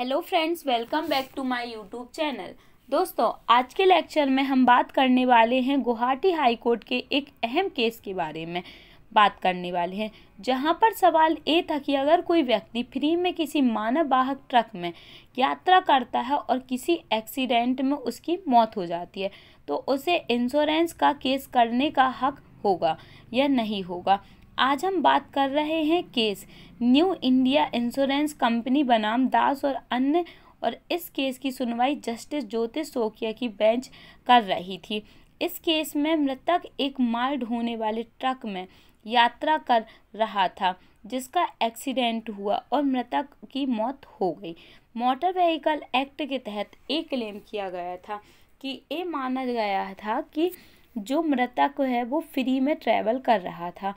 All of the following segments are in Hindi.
hello friends welcome back to my YouTube channel दोस्तों आज के लेक्चर में हम बात करने वाले हैं गुवाहाटी हाई कोर्ट के एक अहम केस के बारे में बात करने वाले हैं जहां पर सवाल ये था कि अगर कोई व्यक्ति फ्री में किसी मानव वाहक ट्रक में यात्रा करता है और किसी एक्सीडेंट में उसकी मौत हो जाती है तो उसे इंश्योरेंस का केस करने का हक होगा या नहीं होगा आज हम बात कर रहे हैं case new India insurance company बनाम दास और अन्य और इस केस की सुनवाई जस्टिस ज्योतिष सोकिया की बेंच कर रही थी इस केस में मृतक एक माल ढोने वाले ट्रक में यात्रा कर रहा था जिसका एक्सीडेंट हुआ और मृतक की मौत हो गई मोटर व्हीकल एक्ट के तहत एक क्लेम किया गया था कि ये माना गया था कि जो मृतक है वो फ्री में ट्रैवल कर रहा था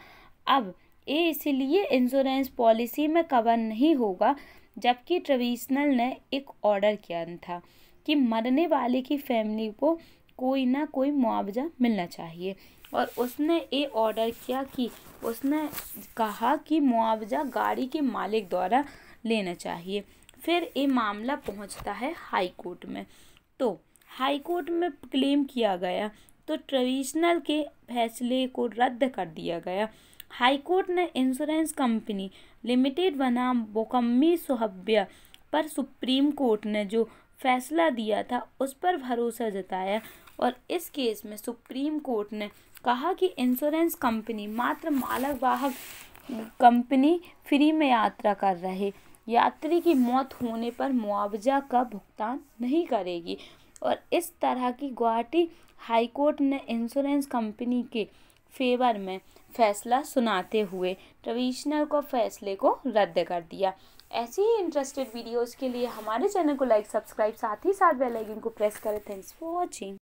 अब ये इसलिए इंश्योरेंस पॉलिसी में कवर नहीं होगा जबकि ट्रेविशनल ने एक ऑर्डर किया था कि मरने वाले की फैमिली को कोई ना कोई मुआवजा मिलना चाहिए और उसने ये ऑर्डर किया कि उसने कहा कि मुआवजा गाड़ी के मालिक द्वारा लेना चाहिए फिर ये मामला पहुंचता है हाई कोर्ट में तो हाई कोर्ट में क्लेम किया गया तो ट्रेडिशनल के फैसले को रद्द कर दिया गया हाईकोर्ट ने इंश्योरेंस कंपनी लिमिटेड बनाम बोकम्मी सोहब्य पर सुप्रीम कोर्ट ने जो फैसला दिया था उस पर भरोसा जताया और इस केस में सुप्रीम कोर्ट ने कहा कि इंश्योरेंस कंपनी मात्र मालक वाहक कंपनी फ्री में यात्रा कर रहे यात्री की मौत होने पर मुआवजा का भुगतान नहीं करेगी और इस तरह की गुवाहाटी हाईकोर्ट ने इंश्योरेंस कंपनी के फेवर में फैसला सुनाते हुए ट्रविशनल को फैसले को रद्द कर दिया ऐसी ही इंटरेस्टेड वीडियोस के लिए हमारे चैनल को लाइक सब्सक्राइब साथ ही साथ बेल आइकन को प्रेस करें थैंक्स फॉर वॉचिंग